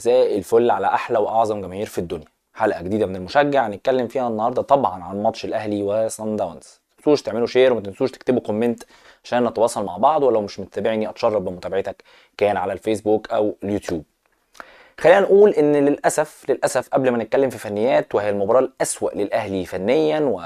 مساء الفل على احلى واعظم جماهير في الدنيا حلقه جديده من المشجع هنتكلم فيها النهارده طبعا عن ماتش الاهلي وصن داونز ما تنسوش تعملوا شير وما تنسوش تكتبوا كومنت عشان نتواصل مع بعض ولو مش متابعني اتشرف بمتابعتك كان على الفيسبوك او اليوتيوب خلينا نقول ان للاسف للاسف قبل ما نتكلم في فنيات وهي المباراه الاسوا للاهلي فنيا و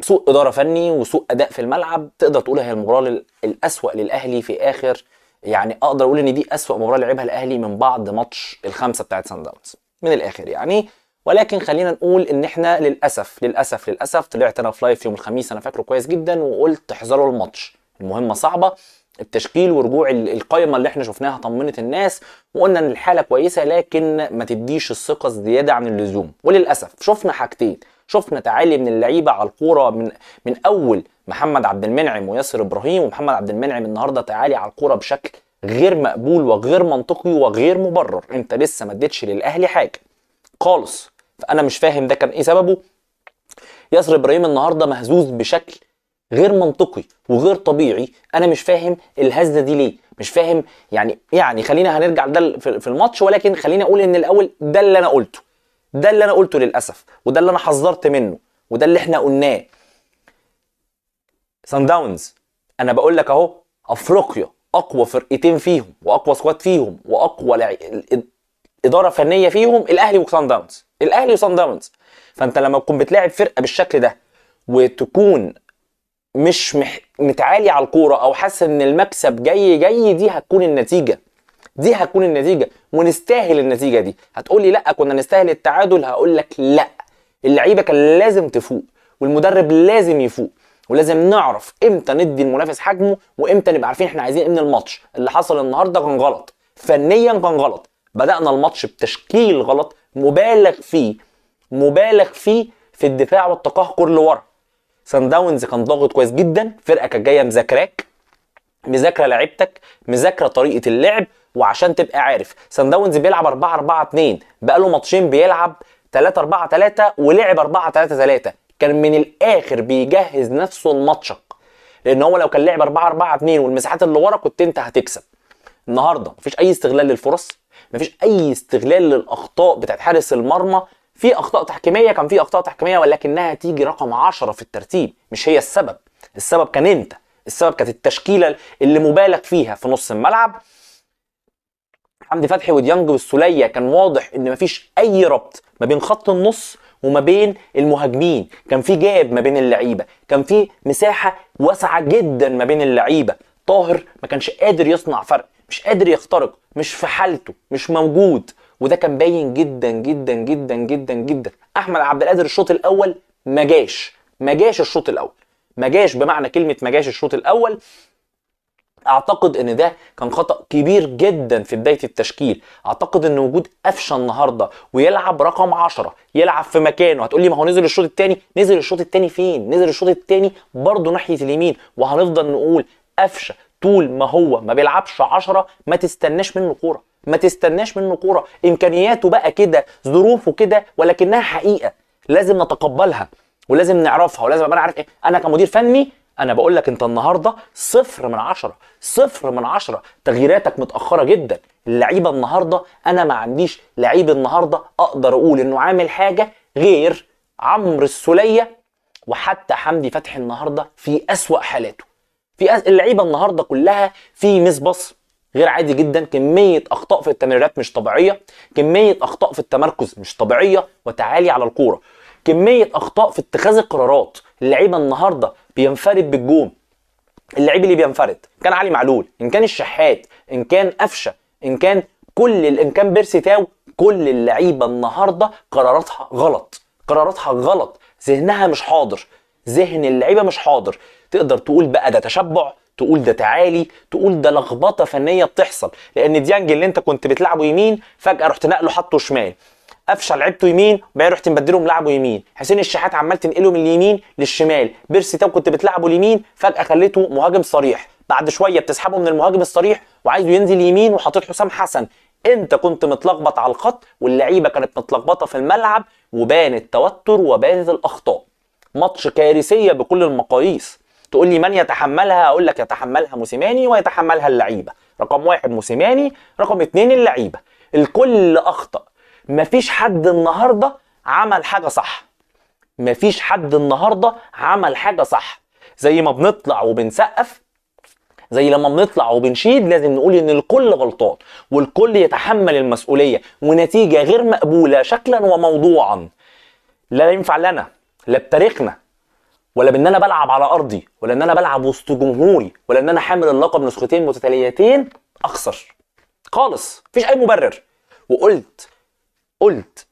سوء اداره فني وسوء اداء في الملعب تقدر تقول هي المباراه الاسوا للاهلي في اخر يعني اقدر اقول ان دي اسوا مباراه لعبها الاهلي من بعد ماتش الخمسه بتاعت سان داونز من الاخر يعني ولكن خلينا نقول ان احنا للاسف للاسف للاسف طلعت انا في لايف يوم الخميس انا فاكره كويس جدا وقلت احذروا الماتش المهمه صعبه التشكيل ورجوع القائمه اللي احنا شفناها طمنت الناس وقلنا ان الحاله كويسه لكن ما تديش الثقه زياده عن اللزوم وللاسف شفنا حاجتين شفنا تعالي من اللعيبه على الكوره من من اول محمد عبد المنعم وياسر ابراهيم ومحمد عبد المنعم النهارده تعالي على الكوره بشكل غير مقبول وغير منطقي وغير مبرر انت لسه ما اديتش للاهلي حاجه خالص فانا مش فاهم ده كان ايه سببه ياسر ابراهيم النهارده مهزوز بشكل غير منطقي وغير طبيعي انا مش فاهم الهزه دي ليه مش فاهم يعني يعني خلينا هنرجع ده في الماتش ولكن خلينا اقول ان الاول ده اللي انا قلته ده اللي انا قلته للاسف وده اللي انا حذرت منه وده اللي احنا قلناه سان داونز انا بقول لك اهو افريقيا اقوى فرقتين فيهم واقوى سكواد فيهم واقوى لع... اداره فنيه فيهم الاهلي وسان داونز الاهلي وسان داونز فانت لما تكون بتلاعب فرقه بالشكل ده وتكون مش مح... متعالي على الكوره او حاسس ان المكسب جاي جاي دي هتكون النتيجه دي هتكون النتيجه ونستاهل النتيجه دي هتقول لي لا كنا نستاهل التعادل هقول لك لا اللعيبه كان لازم تفوق والمدرب لازم يفوق ولازم نعرف امتى ندي المنافس حجمه وامتى نبقى عارفين احنا عايزين ايه من الماتش اللي حصل النهارده كان غلط فنيا كان غلط بدانا الماتش بتشكيل غلط مبالغ فيه مبالغ فيه في الدفاع والتقهقر لورا سان داونز كان ضاغط كويس جدا فرقه كانت جايه مذاكراك مذاكره لعيبتك مذاكره طريقه اللعب وعشان تبقى عارف سان داونز بيلعب 4 4 2 بقاله ماتشين بيلعب 3 4 3 ولعب 4 3 3 كان من الاخر بيجهز نفسه الماتشك لان هو لو كان لعب 4 4 2 والمساحات اللي ورا كنت انت هتكسب النهارده مفيش اي استغلال للفرص مفيش اي استغلال للاخطاء بتاعت حارس المرمى في اخطاء تحكيميه كان في اخطاء تحكيميه ولكنها تيجي رقم 10 في الترتيب مش هي السبب السبب كان انت السبب كانت التشكيله اللي مبالغ فيها في نص الملعب حمدي فتحي وديانج بالسوليه كان واضح ان مفيش اي ربط ما بين خط النص وما بين المهاجمين كان في جاب ما بين اللعيبه كان في مساحه واسعه جدا ما بين اللعيبه طاهر ما كانش قادر يصنع فرق مش قادر يخترق مش في حالته مش موجود وده كان باين جدا جدا جدا جدا جدا احمد عبد القادر الشوط الاول ما جاش ما جاش الشوط الاول ما جاش بمعنى كلمه ما جاش الشوط الاول اعتقد ان ده كان خطا كبير جدا في بدايه التشكيل اعتقد ان وجود قفشه النهارده ويلعب رقم 10 يلعب في مكانه هتقول لي ما هو نزل الشوط الثاني نزل الشوط الثاني فين نزل الشوط الثاني برده ناحيه اليمين وهنفضل نقول قفشه طول ما هو ما بيلعبش 10 ما تستناش منه كوره ما تستناش منه كوره امكانياته بقى كده ظروفه كده ولكنها حقيقه لازم نتقبلها ولازم نعرفها ولازم ابقى انا عارف ايه انا كمدير فني انا بقول لك انت النهارده صفر من عشرة صفر من عشرة تغييراتك متاخره جدا اللعيبه النهارده انا ما عنديش لعيب النهارده اقدر اقول انه عامل حاجه غير عمرو السوليه وحتى حمدي فتحي النهارده في اسوا حالاته في أس... اللعيبه النهارده كلها في مس بصر غير عادي جدا كمية أخطاء في التمريرات مش طبيعية كمية أخطاء في التمركز مش طبيعية وتعالي على الكورة كمية أخطاء في اتخاذ القرارات اللعيبة النهاردة بينفرد بالجون اللعيب اللي بينفرد ان كان علي معلول ان كان الشحات ان كان قفشه ان كان كل ان كان بيرسي تاو كل اللعيبه النهارده قراراتها غلط قراراتها غلط ذهنها مش حاضر ذهن اللعيبه مش حاضر تقدر تقول بقى ده تشبع تقول ده تعالي تقول ده لخبطه فنيه بتحصل لان ديانج اللي انت كنت بتلعبه يمين فجاه رحت نقله حطه شمال قفشه لعبته يمين وبعدين رحت مبدله لعبه يمين حسين الشحات عمال تنقله من اليمين للشمال بيرسي تاو كنت بتلعبه اليمين فجاه خليته مهاجم صريح بعد شويه بتسحبه من المهاجم الصريح وعايزه ينزل يمين وحاطط حسام حسن انت كنت متلخبط على الخط واللعيبه كانت متلخبطه في الملعب وبان التوتر وبانت الاخطاء ماتش كارثيه بكل المقاييس تقول لي من يتحملها اقول لك يتحملها موسيماني ويتحملها اللعيبه رقم واحد موسيماني رقم اتنين اللعيبه الكل اخطا مفيش حد النهارده عمل حاجه صح مفيش حد النهارده عمل حاجه صح زي ما بنطلع وبنسقف زي لما بنطلع وبنشيد لازم نقول ان الكل غلطان والكل يتحمل المسؤوليه ونتيجه غير مقبوله شكلا وموضوعا لا ينفع لنا لا بتاريخنا ولا بان انا بلعب على ارضي ولا ان انا بلعب وسط جمهوري ولا ان انا حامل اللقب نسختين متتاليتين اخسر خالص مفيش اي مبرر وقلت قلت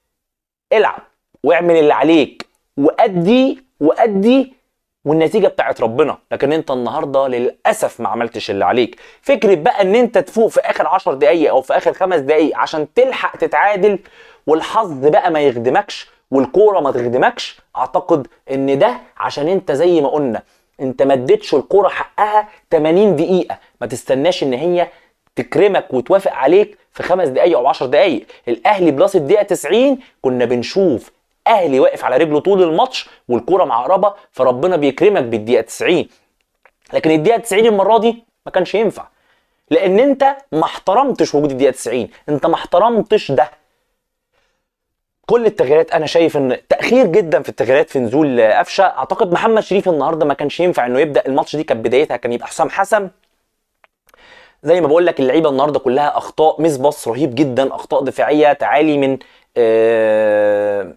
العب واعمل اللي عليك وادي وادي والنتيجه بتاعت ربنا لكن انت النهارده للاسف ما عملتش اللي عليك فكره بقى ان انت تفوق في اخر 10 دقايق او في اخر خمس دقايق عشان تلحق تتعادل والحظ بقى ما يخدمكش والكوره ما تخدمكش اعتقد ان ده عشان انت زي ما قلنا انت ما اديتش الكوره حقها 80 دقيقه ما تستناش ان هي تكرمك وتوافق عليك في خمس دقايق او 10 دقايق الاهلي بلس الدقيقه 90 كنا بنشوف اهلي واقف على رجله طول الماتش والكوره معقربه فربنا بيكرمك بالدقيقه 90 لكن الدقيقه 90 المره دي ما كانش ينفع لان انت ما احترمتش وجود الدقيقه 90 انت ما احترمتش ده كل التغييرات انا شايف ان تاخير جدا في التغييرات في نزول قفشه اعتقد محمد شريف النهارده ما كانش ينفع انه يبدا الماتش دي كانت بدايتها كان يبقى حسام حسن زي ما بقول لك اللعيبه النهارده كلها اخطاء باص رهيب جدا اخطاء دفاعيه تعالي من آه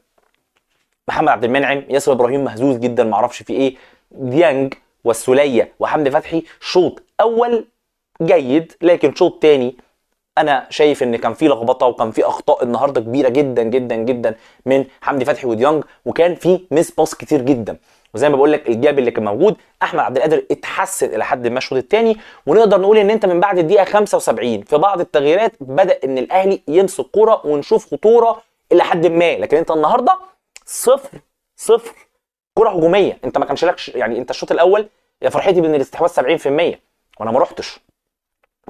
محمد عبد المنعم ياسر ابراهيم مهزوز جدا ما اعرفش في ايه ديانج والسوليه وحمدي فتحي شوط اول جيد لكن شوط تاني انا شايف ان كان في لخبطه وكان في اخطاء النهارده كبيره جدا جدا جدا من حمدي فتحي وديانج وكان في مس باس كتير جدا وزي ما بقول لك الجاب اللي كان موجود احمد عبد القادر اتحسن الى حد ما الشوط الثاني ونقدر نقول ان انت من بعد الدقيقه 75 في بعض التغييرات بدا ان الاهلي يمسك كوره ونشوف خطوره الى حد ما لكن انت النهارده صفر صفر كره هجوميه انت ما كانش لك يعني انت الشوط الاول يا فرحتي بان الاستحواذ 70% وانا ما رحتش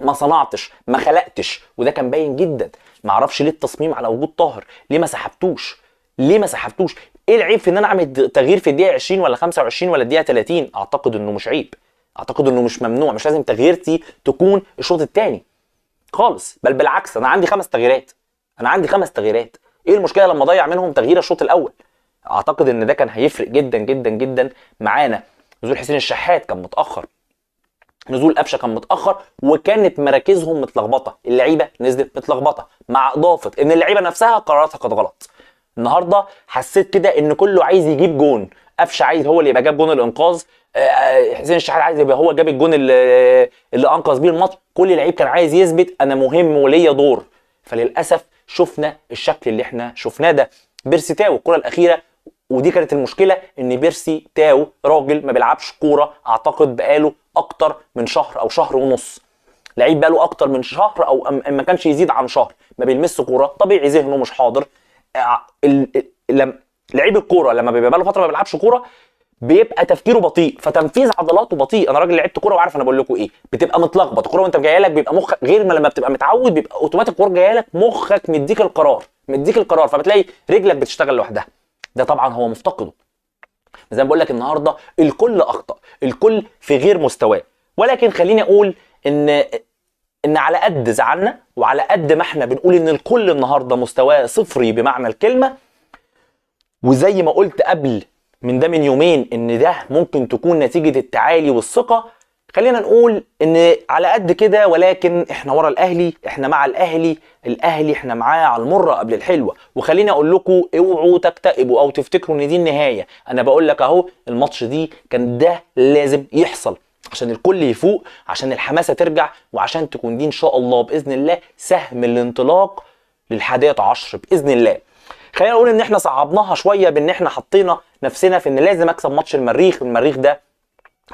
ما صنعتش ما خلقتش وده كان باين جدا ما اعرفش ليه التصميم على وجود طاهر ليه ما سحبتوش ليه ما سحبتوش ايه العيب في ان انا اعمل تغيير في الدقيقه 20 ولا 25 ولا الدقيقه 30 اعتقد انه مش عيب اعتقد انه مش ممنوع مش لازم تغييرتي تكون الشوط الثاني خالص بل بالعكس انا عندي خمس تغييرات انا عندي خمس تغييرات ايه المشكله لما اضيع منهم تغيير الشوط الاول اعتقد ان ده كان هيفرق جدا جدا جدا معانا نزول حسين الشحات كان متاخر نزول قفشه كان متاخر وكانت مراكزهم متلخبطه اللعيبه نزلت متلخبطه مع اضافه ان اللعيبه نفسها قراراتها كانت غلط النهارده حسيت كده ان كله عايز يجيب جون قفشه عايز هو اللي يبقى جاب جون الانقاذ آه، آه، حسين الشحات عايز يبقى هو جاب الجون اللي, اللي انقذ بيه الماتش كل لعيب كان عايز يثبت انا مهم وليا دور فللاسف شفنا الشكل اللي احنا شفناه ده بيرسي تاو الكره الاخيره ودي كانت المشكله ان بيرسي تاو راجل ما بيلعبش كوره اعتقد بقاله اكتر من شهر او شهر ونص لعيب بقاله اكتر من شهر او ما كانش يزيد عن شهر ما بيلمس كوره طبيعي ذهنه مش حاضر لعيب الكوره لما بيبقى له فتره ما بيلعبش كوره بيبقى تفكيره بطيء فتنفيذ عضلاته بطيء انا راجل لعبت كوره وعارف انا بقول لكم ايه بتبقى متلخبط الكوره وانت جايه لك بيبقى مخك غير ما لما بتبقى متعود بيبقى اوتوماتيك الكوره جايه لك مخك مديك القرار مديك القرار فبتلاقي رجلك بتشتغل لوحدها ده طبعا هو مفتقده زي ما بقول لك النهارده الكل اخطا الكل في غير مستواه ولكن خليني اقول ان ان على قد زعلنا وعلى قد ما احنا بنقول ان الكل النهارده مستواه صفري بمعنى الكلمه وزي ما قلت قبل من ده من يومين ان ده ممكن تكون نتيجه التعالي والثقه خلينا نقول ان على قد كده ولكن احنا ورا الاهلي احنا مع الاهلي الاهلي احنا معاه على المره قبل الحلوه وخليني اقول لكم اوعوا تكتئبوا او تفتكروا ان دي النهايه انا بقول لك اهو الماتش دي كان ده لازم يحصل عشان الكل يفوق عشان الحماسه ترجع وعشان تكون دي ان شاء الله باذن الله سهم الانطلاق للحادية عشر باذن الله خلينا نقول ان احنا صعبناها شويه بان احنا حطينا نفسنا في ان لازم اكسب ماتش المريخ المريخ ده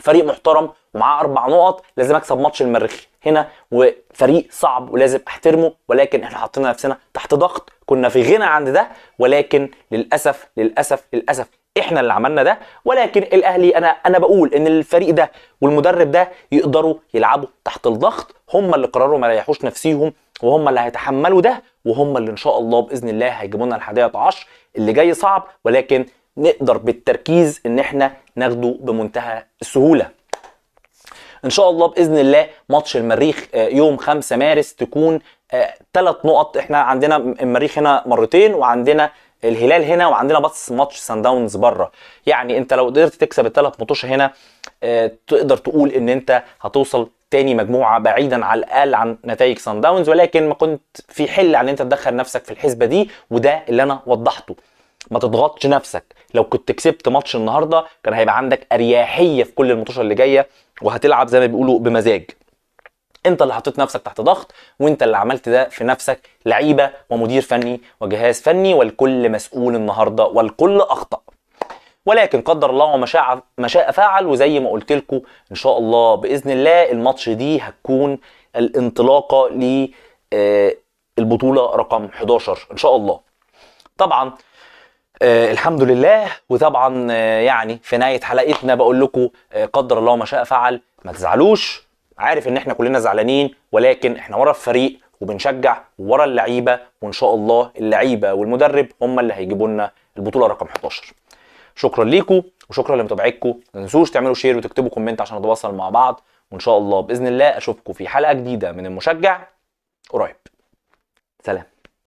فريق محترم ومعاه اربع نقط لازم اكسب ماتش المريخ هنا وفريق صعب ولازم احترمه ولكن احنا حطينا نفسنا تحت ضغط كنا في غنى عند ده ولكن للاسف للاسف للاسف احنا اللي عملنا ده ولكن الاهلي انا انا بقول ان الفريق ده والمدرب ده يقدروا يلعبوا تحت الضغط هم اللي قرروا ما يريحوش نفسيهم وهم اللي هيتحملوا ده وهم اللي ان شاء الله باذن الله هيجيبوا لنا ال11 اللي جاي صعب ولكن نقدر بالتركيز ان احنا ناخده بمنتهى السهوله ان شاء الله باذن الله ماتش المريخ آه، يوم 5 مارس تكون ثلاث آه، نقط احنا عندنا المريخ هنا مرتين وعندنا الهلال هنا وعندنا بس ماتش سان داونز بره يعني انت لو قدرت تكسب الثلاث ماتش هنا آه، تقدر تقول ان انت هتوصل تاني مجموعه بعيدا على الاقل عن نتائج سان داونز ولكن ما كنت في حل عن انت تدخل نفسك في الحسبه دي وده اللي انا وضحته ما تضغطش نفسك لو كنت كسبت ماتش النهارده كان هيبقى عندك اريحيه في كل الماتشات اللي جايه وهتلعب زي ما بيقولوا بمزاج انت اللي حطيت نفسك تحت ضغط وانت اللي عملت ده في نفسك لعيبه ومدير فني وجهاز فني والكل مسؤول النهارده والكل اخطا ولكن قدر الله وما شاء ما شاء فعل وزي ما قلت لكم ان شاء الله باذن الله الماتش دي هتكون الانطلاقه ل آه، البطوله رقم 11 ان شاء الله طبعا آه، الحمد لله وطبعا آه، يعني في نهايه حلقتنا بقول لكم قدر الله ما شاء فعل ما تزعلوش عارف ان احنا كلنا زعلانين ولكن احنا ورا الفريق وبنشجع ورا اللعيبه وان شاء الله اللعيبه والمدرب هم اللي هيجيبوا لنا البطوله رقم 11 شكرا ليكم وشكرا لمتابعتكم ما تنسوش تعملوا شير وتكتبوا كومنت عشان نتواصل مع بعض وان شاء الله باذن الله اشوفكم في حلقه جديده من المشجع قريب سلام